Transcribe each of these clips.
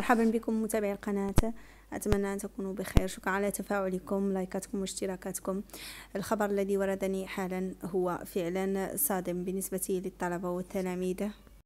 مرحبا بكم متابعي القناة أتمنى أن تكونوا بخير شكرا على تفاعلكم لايكاتكم واشتراكاتكم الخبر الذي وردني حالا هو فعلا صادم بالنسبة للطلبة والتلاميذ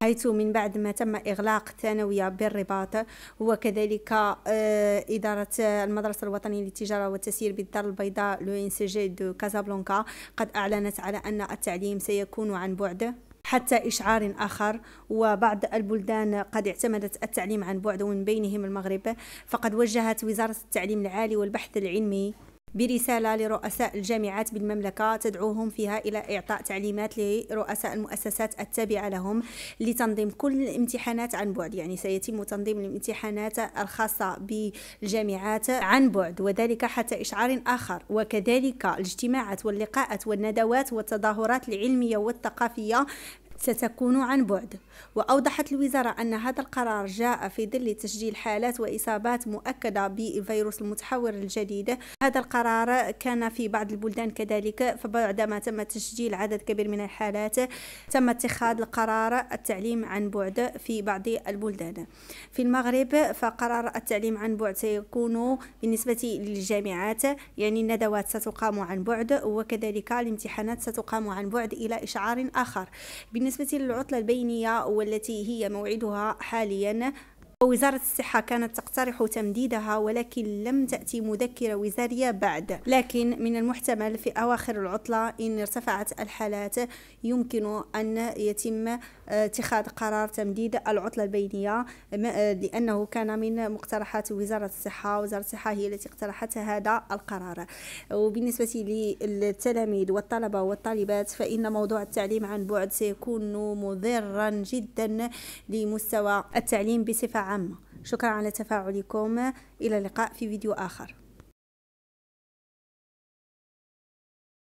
حيث من بعد ما تم إغلاق الثانوية بالرباط وكذلك آه، إدارة المدرسة الوطنية للتجارة والتسيير بالدار البيضاء لو إنسجي دو كازابلانكا قد أعلنت على أن التعليم سيكون عن بعد حتى إشعار آخر وبعض البلدان قد اعتمدت التعليم عن بعد ومن بينهم المغرب فقد وجهت وزارة التعليم العالي والبحث العلمي برسالة لرؤساء الجامعات بالمملكة تدعوهم فيها إلى إعطاء تعليمات لرؤساء المؤسسات التابعة لهم لتنظيم كل الامتحانات عن بعد يعني سيتم تنظيم الامتحانات الخاصة بالجامعات عن بعد وذلك حتى إشعار آخر وكذلك الاجتماعات واللقاءات والندوات والتظاهرات العلمية والثقافية ستكون عن بعد وأوضحت الوزارة أن هذا القرار جاء في ظل تسجيل حالات وإصابات مؤكدة بفيروس المتحور الجديد هذا القرار كان في بعض البلدان كذلك فبعدما تم تسجيل عدد كبير من الحالات تم اتخاذ القرار التعليم عن بعد في بعض البلدان في المغرب فقرار التعليم عن بعد سيكون بالنسبة للجامعات يعني الندوات ستقام عن بعد وكذلك الامتحانات ستقام عن بعد إلى إشعار آخر بالنسبة بالنسبة للعطلة البينية والتي هي موعدها حاليا ووزارة الصحة كانت تقترح تمديدها ولكن لم تأتي مذكرة وزارية بعد لكن من المحتمل في أواخر العطلة إن ارتفعت الحالات يمكن أن يتم آه، اتخاذ قرار تمديد العطلة البينية آه، لأنه كان من مقترحات وزارة الصحة وزارة الصحة هي التي اقترحت هذا القرار وبالنسبة للتلاميذ والطلبة والطالبات فإن موضوع التعليم عن بعد سيكون مضرا جدا لمستوى التعليم بصفة عامة العامة شكرا على تفاعلكم إلى اللقاء في فيديو آخر